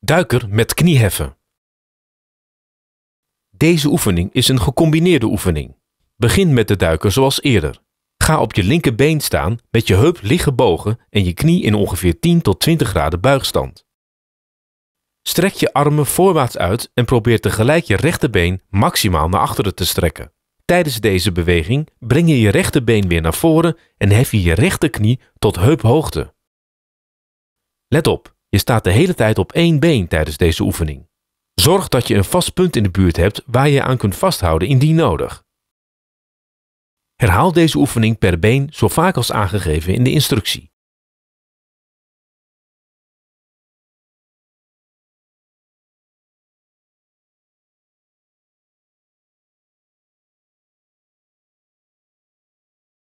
Duiker met knieheffen. Deze oefening is een gecombineerde oefening. Begin met de duiker zoals eerder. Ga op je linkerbeen staan met je heup liggen gebogen en je knie in ongeveer 10 tot 20 graden buigstand. Strek je armen voorwaarts uit en probeer tegelijk je rechterbeen maximaal naar achteren te strekken. Tijdens deze beweging breng je je rechterbeen weer naar voren en hef je je rechterknie tot heuphoogte. Let op, je staat de hele tijd op één been tijdens deze oefening. Zorg dat je een vast punt in de buurt hebt waar je aan kunt vasthouden indien nodig. Herhaal deze oefening per been zo vaak als aangegeven in de instructie.